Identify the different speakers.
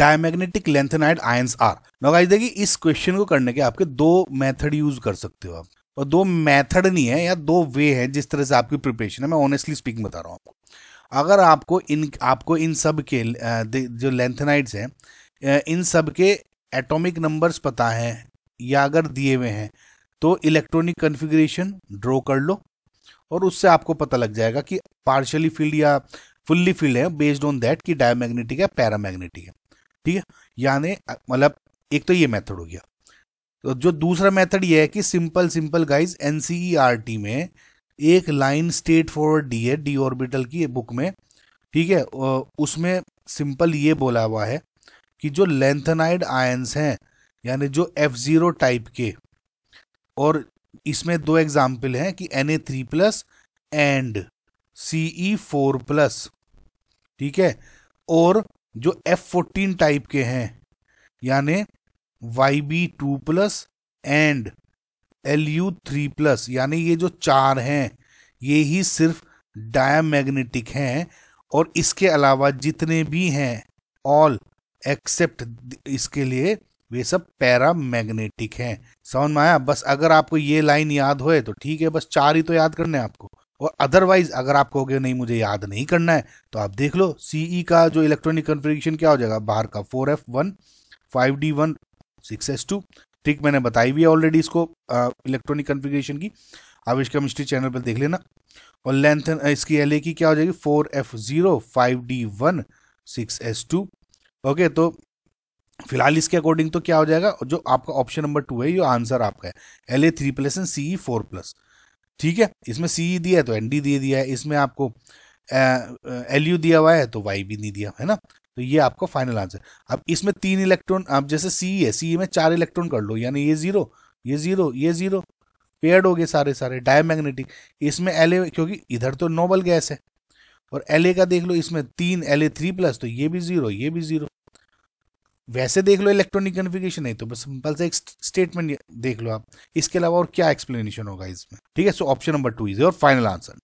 Speaker 1: diamagnetic lanthanide ions are now guys देखिए इस question को करने के आपके दो मेथड यूज कर सकते हो आप और दो मेथड नहीं है या दो वे है जिस तरह से आपकी प्रिपरेशन है मैं ऑनेस्टली स्पीकिंग बता रहा हूँ आपको अगर आपको इन आपको इन सब के जो लेंथेनाइड्स हैं इन सब के एटॉमिक नंबर्स पता है या अगर दिए हुए हैं तो इलेक्ट्रॉनिक कन्फिग्रेशन ड्रॉ कर लो और उससे आपको पता लग जाएगा कि पार्शली फील्ड या फुल्ली फील्ड है बेस्ड ऑन दैट कि डायमैग्नेटिक है पैरामैग्नेटिक है ठीक है यानी मतलब एक तो ये मेथड हो गया तो जो दूसरा मेथड ये है कि simple simple guys N e में एक लाइन स्टेट फॉरवर्ड डी है डी ऑर्बिटल की बुक में ठीक है उसमें सिंपल ये बोला हुआ है कि जो लेंथनाइड आयंस हैं यानी जो एफ ज़ीरो टाइप के और इसमें दो एग्जाम्पल हैं कि N A three plus and C E four plus ठीक है और जो एफ फोर्टीन टाइप के हैं यानी Y B two plus and L U three plus यानी ये जो चार हैं ये ही सिर्फ डायामैग्नेटिक हैं और इसके अलावा जितने भी हैं ऑल एक्सेप्ट इसके लिए वे सब पैरा हैं समझ में आया बस अगर आपको ये लाइन याद होए तो ठीक है बस चार ही तो याद करने आपको और अदरवाइज अगर आप कहोगे नहीं मुझे याद नहीं करना है तो आप देख लो सीई e का जो इलेक्ट्रॉनिक कन्फिग्रेशन क्या हो जाएगा बाहर का four F one five D one six S two ठीक मैंने बताई भी है ऑलरेडी इसको इलेक्ट्रॉनिक कन्फिग्रेशन की आप इसका मिस्ट्री चैनल पर देख लेना और लेंथ इसकी एल की क्या हो जाएगी four F zero five D one six S two okay तो फिलहाल इसके अकॉर्डिंग तो क्या हो जाएगा जो आपका ऑप्शन नंबर टू है ये आंसर आपका है L A three plus and C E four plus ठीक है इसमें सी दिया है तो एन डी दे दिया है इसमें आपको एल यू दिया हुआ है तो वाई भी नहीं दिया है ना तो ये आपका फाइनल आंसर अब इसमें तीन इलेक्ट्रॉन आप जैसे सी है सी में चार इलेक्ट्रॉन कर लो यानी ये जीरो ये जीरो ये जीरो पेयर्ड हो गए सारे सारे डायमैग्नेटिक इसमें एल क्योंकि इधर तो नोबल गैस है और एल का देख लो इसमें तीन एल ए थ्री प्लस तो ये भी जीरो ये भी जीरो वैसे देख लो इलेक्ट्रॉनिक कन्फिगेशन है तो बस सिंपल से एक स्टेटमेंट देख लो आप इसके अलावा और क्या एक्सप्लेनेशन होगा इसमें ठीक है so option number two is और फाइनल आंसर